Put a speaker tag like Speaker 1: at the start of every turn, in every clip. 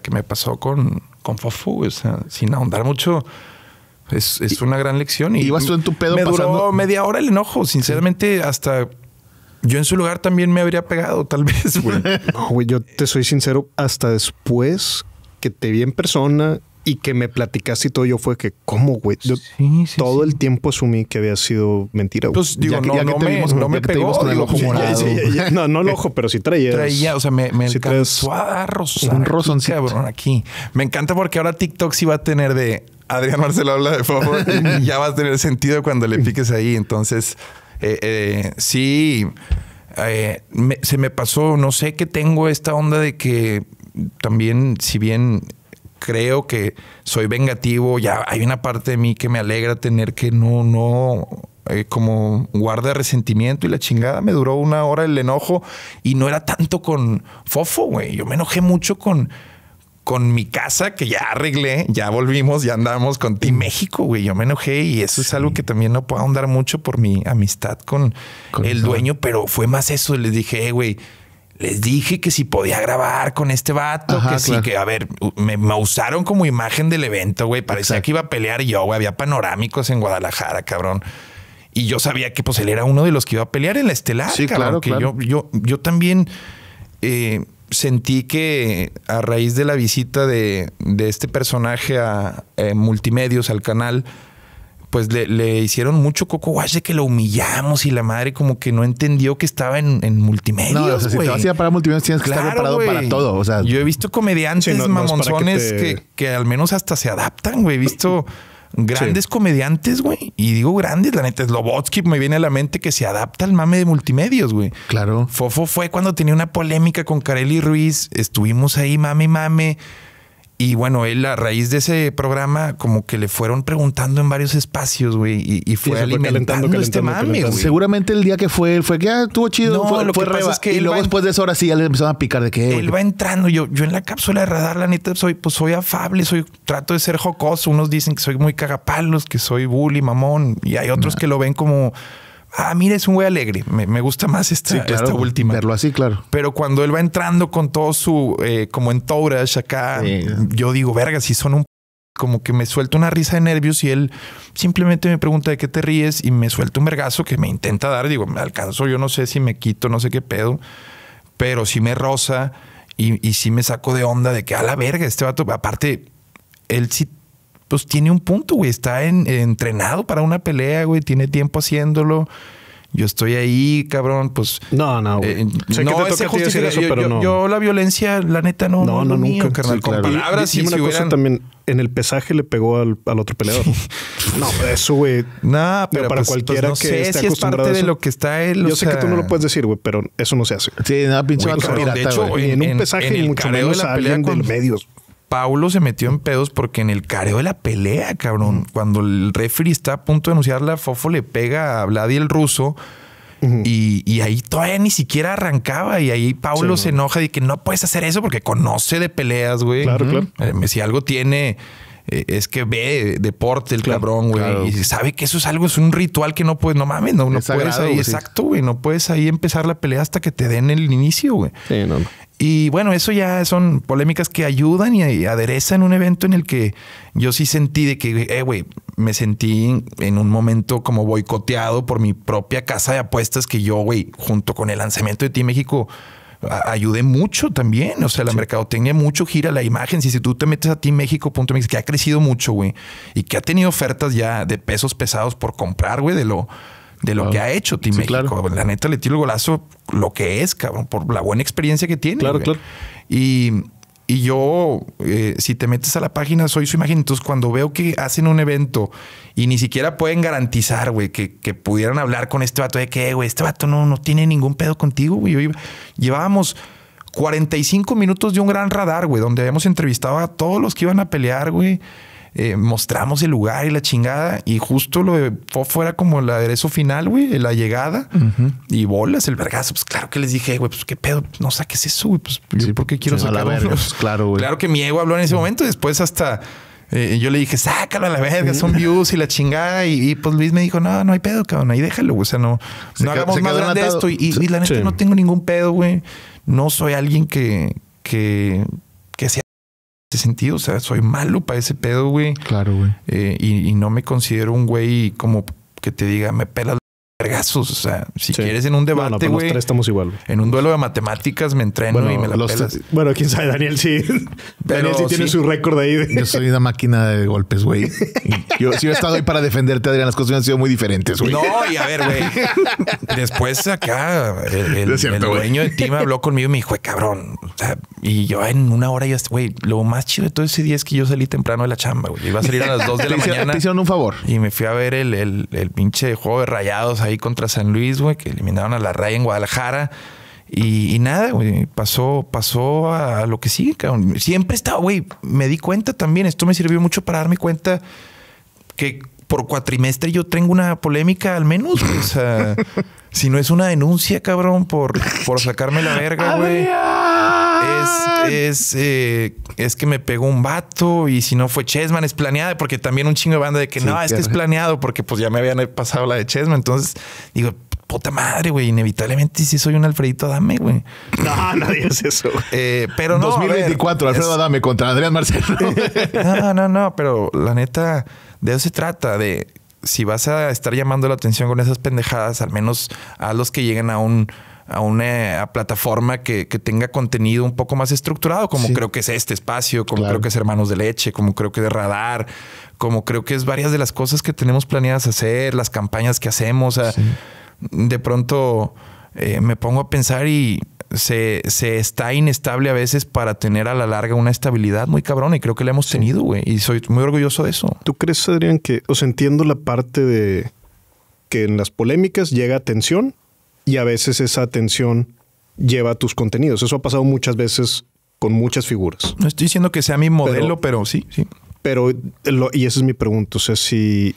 Speaker 1: que me pasó con, con Fofu, sin ahondar mucho. Es, una gran lección. Y, en tu pedo me duró media hora el enojo. Sinceramente, hasta yo en
Speaker 2: su lugar también me habría pegado, tal vez, yo te soy sincero, hasta después que te vi en persona y que me platicaste y todo yo fue que, ¿cómo, güey? todo el tiempo asumí que había sido mentira, Pues digo, ya no, me, pegó. Con el ojo morado. no, no el ojo, pero sí traía. Traía, o sea, me, me alcanzó a dar Un rosón,
Speaker 1: aquí. Me encanta porque ahora TikTok sí va a tener de Adrián Marcelo habla de favor ya va a tener sentido cuando le piques ahí. Entonces, eh, eh, sí, eh, se me pasó, no sé qué tengo esta onda de que también, si bien creo que soy vengativo, ya hay una parte de mí que me alegra tener que no, no, eh, como guarda resentimiento y la chingada. Me duró una hora el enojo y no era tanto con Fofo, güey. Yo me enojé mucho con, con mi casa que ya arreglé, ya volvimos, ya andamos con Team México, güey. Yo me enojé y eso es algo que también no puedo ahondar mucho por mi amistad con, el dueño, pero fue más eso. Les dije, eh, güey les dije que si podía grabar con este vato, que sí, que a ver, me, usaron como imagen del evento, güey. Parecía que iba a pelear yo, güey. Había panorámicos en Guadalajara, cabrón. Y yo sabía que pues él era uno de los que iba a pelear en la estelar, cabrón. Claro, Yo, yo, yo también eh, sentí que a raíz de la visita de, este personaje a eh, multimedios, al canal, pues le, le hicieron mucho coco guache que lo humillamos y la madre como que no entendió que estaba en, en multimedia. No, o sea, si te vas a ir para multimedia tienes que estar preparado para todo. O sea, yo he visto comediantes mamonzones que, que, al menos hasta se adaptan, güey. He visto grandes comediantes, güey. Y digo grandes, la neta. Slobotsky me viene a la mente que se adapta al mame de multimedios, güey. Claro. Fofo fue cuando tenía una polémica con Carelli Ruiz. Estuvimos ahí, mame, mame y bueno, él a raíz de ese programa, como que le fueron preguntando en varios espacios, güey, y, fue alimentando este mami, Seguramente el día que fue, él fue que ya ah, estuvo chido. No, fue, lo que pasa es que y luego después de eso, ahora sí ya le empezaron a picar de que. Eh, él va entrando. Yo, yo en la cápsula de radar, la neta, soy, pues soy afable, soy, trato de ser jocoso. Unos dicen que soy muy cagapalos, que soy bully, mamón, y hay otros que lo ven como ah, mira, es un güey alegre. Me, gusta más este, esta, última. Verlo así, claro. Pero cuando él va entrando con todo su, eh, como en acá, yo digo, verga, si son un... Como que me suelta una risa de nervios y él simplemente me pregunta de qué te ríes y me suelta un vergazo que me intenta dar. Digo, me alcanzo, yo no sé si me quito, no sé qué pedo, pero sí me rosa y, y sí me saco de onda de que a la verga, este vato, aparte, él sí pues tiene un punto, güey. Está entrenado para una pelea, güey. Tiene tiempo haciéndolo. Yo estoy ahí, cabrón, pues...
Speaker 2: No, no, güey. sé no, eso, pero no.
Speaker 1: Yo la violencia, la neta, no. No, no, nunca. carnal, sí, una cosa
Speaker 2: también. En el pesaje le pegó al, otro peleador. no, eso, güey. Nah, pero para pues, pues, cualquiera no que sé esté si es de lo que está Yo sé que tú no lo puedes decir, güey, pero eso no se hace. Sí, nada, pinche De hecho, en, un pesaje, mucho menos a alguien de los medios.
Speaker 1: Paulo se metió en pedos porque en el careo de la pelea, cabrón, cuando el referee está a punto de la Fofo le pega a Vladi el ruso. y, ahí todavía ni siquiera arrancaba. Y ahí Paulo se enoja de que no puedes hacer eso porque conoce de peleas, güey. Claro, claro. Eh, si algo tiene eh, es que ve deporte el cabrón, güey. Y sabe que eso es algo, es un ritual que no puedes, no mames, no, no puedes ahí, exacto, güey. No puedes ahí empezar la pelea hasta que te den el inicio, güey. Sí, no. Y bueno, eso ya son polémicas que ayudan y aderezan un evento en el que yo sí sentí de que, eh, güey, me sentí en un momento como boicoteado por mi propia casa de apuestas que yo, güey, junto con el lanzamiento de Team México, Ayude mucho también. O sea, la mercado mercadotecnia mucho gira la imagen. Si, si tú te metes a ti México, que ha crecido mucho, güey, y que ha tenido ofertas ya de pesos pesados por comprar, güey, de lo de lo que ha hecho Team México. La neta le tiro el golazo lo que es, cabrón, por la buena experiencia que tiene. Claro, claro. Y, y yo, eh, si te metes a la página, soy su imagen. Entonces, cuando veo que hacen un evento y ni siquiera pueden garantizar, güey, que, pudieran hablar con este vato de que, eh, güey, este vato no, no tiene ningún pedo contigo, güey. Llevábamos 45 minutos de un gran radar, güey, donde habíamos entrevistado a todos los que iban a pelear, güey. Eh, mostramos el lugar y la chingada. Y justo lo de como el aderezo final, güey, la llegada y bolas, el vergazo. Pues claro que les dije, güey, pues qué pedo, no saques eso, güey. Pues yo, ¿por qué quiero sacar La pues, claro, Claro que mi ego habló en ese momento. Y después, hasta eh, yo le dije, sácalo a la verga, son views y la chingada. Y, pues Luis me dijo, no, no hay pedo, cabrón, ahí déjalo. Güey. O sea, no, no hagamos más grande esto. Y, la neta, no tengo ningún pedo, güey. No soy alguien que, que este sentido, o sea, soy malo para ese pedo, güey. Claro, güey. Eh, y, no me considero un güey como que te diga, me pelas o sea, si quieres en un debate, pues güey. estamos igual. En un duelo de matemáticas me entreno y me la
Speaker 2: Bueno, quién sabe, Daniel sí. Daniel sí, tiene su récord ahí. De... Yo soy una máquina de golpes, güey. yo, si he estado ahí
Speaker 1: para defenderte, Adrián, las cosas han sido muy diferentes, güey. No, y a ver, güey. Después acá, el, el, dueño del team habló conmigo y me dijo, cabrón. O sea, y yo en una hora ya, güey, lo más chido de todo ese día es que yo salí temprano de la chamba, güey. Iba a salir a las 2 de la mañana. me hicieron un favor. Y me fui a ver el, el pinche juego de rayados ahí contra San Luis, güey, que eliminaron a la Raya en Guadalajara. Y, nada, güey, pasó, pasó a, lo que sigue, cabrón. Siempre estaba, güey, me di cuenta también, esto me sirvió mucho para darme cuenta que por cuatrimestre yo tengo una polémica al menos, O sea, si no es una denuncia, cabrón, por, por sacarme la verga, güey es, ah. es, eh, es, que me pegó un vato y si no fue Chesman, es planeada, porque también un chingo de banda de que no, es que es planeado, porque pues ya me habían pasado la de Chesman. Entonces digo, puta madre, güey, inevitablemente si soy un Alfredito Adame, güey.
Speaker 2: No, nadie es eso. Eh, pero no. 2024, Alfredo
Speaker 1: Adame contra Adrián Marcelo. no, no, no, pero la neta, de eso se trata, de si vas a estar llamando la atención con esas pendejadas, al menos a los que lleguen a un a una plataforma que, que, tenga contenido un poco más estructurado, como creo que es este espacio, como creo que es Hermanos de Leche, como creo que es Radar, como creo que es varias de las cosas que tenemos planeadas hacer, las campañas que hacemos. De pronto eh, me pongo a pensar y se, está inestable a veces para tener a la larga una estabilidad
Speaker 2: muy cabrona y creo que la hemos tenido, güey. Y soy muy orgulloso de eso. ¿Tú crees, Adrián, que, o entiendo la parte de que en las polémicas llega atención? y a veces esa atención lleva a tus contenidos. Eso ha pasado muchas veces con muchas figuras.
Speaker 1: No estoy diciendo que
Speaker 2: sea mi modelo, pero, sí, sí. Pero, eh, y esa es mi pregunta, o sea, si...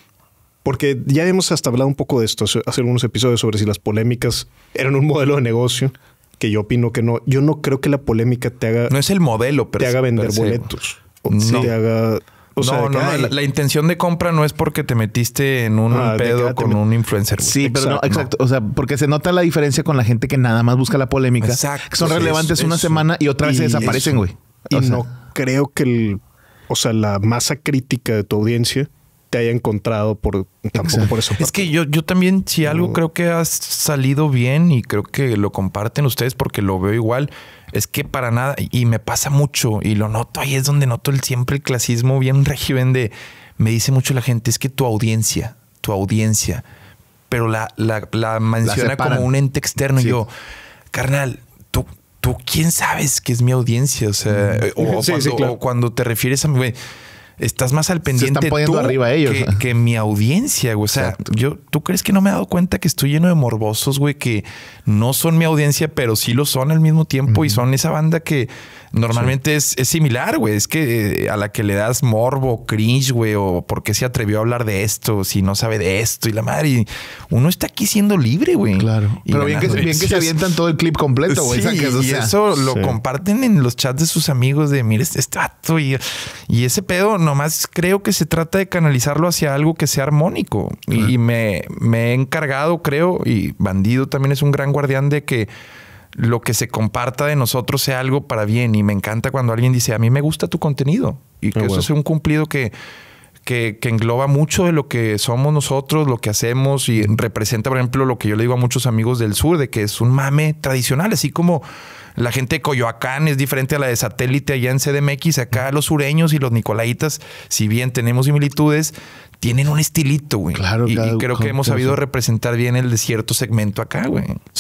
Speaker 2: Porque ya hemos hasta hablado un poco de esto hace, algunos episodios sobre si las polémicas eran un modelo de negocio, que yo opino que no. Yo no creo que la polémica te haga... No es el modelo, pero... Te haga vender boletos. O no. te haga no, no,
Speaker 1: la, intención de compra no es porque te metiste en un ah, pedo ah, con un influencer. Sí, pero no, exacto. O sea, porque se nota la diferencia con la gente que nada
Speaker 2: más busca la polémica. Exacto. son relevantes una semana y otra vez se desaparecen, güey. Y no creo que el, o sea, la masa crítica de tu audiencia te haya encontrado por tampoco por eso.
Speaker 1: Es que yo, yo también, si algo creo que has salido bien y creo que lo comparten ustedes porque lo veo igual es que para nada, y me pasa mucho, y lo noto, ahí es donde noto el, siempre el clasismo bien régimen de, me dice mucho la gente, es que tu audiencia, tu audiencia, pero la, la, menciona como un ente externo. Y yo, carnal, tú, tú quién sabes que es mi audiencia, o sea, mm. o, cuando, cuando, te refieres a mí, estás más al pendiente. arriba ellos. Que, mi audiencia, güey. O sea, yo, ¿tú crees que no me he dado cuenta que estoy lleno de morbosos, güey? Que no son mi audiencia, pero sí lo son al mismo tiempo y son esa banda que normalmente es, similar, güey. Es que eh, a la que le das morbo, cringe, güey, o por qué se atrevió a hablar de esto, si no sabe de esto y la madre. Y uno está aquí siendo libre, güey. Claro. pero bien que, bien que, se avientan todo el clip completo, güey. Sí, y eso lo comparten en los chats de sus amigos de, mire, este, trato este y, y ese pedo nomás creo que se trata de canalizarlo hacia algo que sea armónico. Y me, he encargado, creo, y Bandido también es un gran guardián de que lo que se comparta de nosotros sea algo para bien. Y me encanta cuando alguien dice, a mí me gusta tu contenido. Y ah, que eso sea un cumplido que que, engloba mucho de lo que somos nosotros, lo que hacemos y representa, por ejemplo, lo que yo le digo a muchos amigos del sur, de que es un mame tradicional, así como la gente de Coyoacán es diferente a la de satélite allá en CDMX, acá los sureños y los nicolaitas, si bien tenemos similitudes, tienen un estilito, güey. Claro, y, claro, y creo que hemos sabido representar bien el de cierto segmento acá, güey.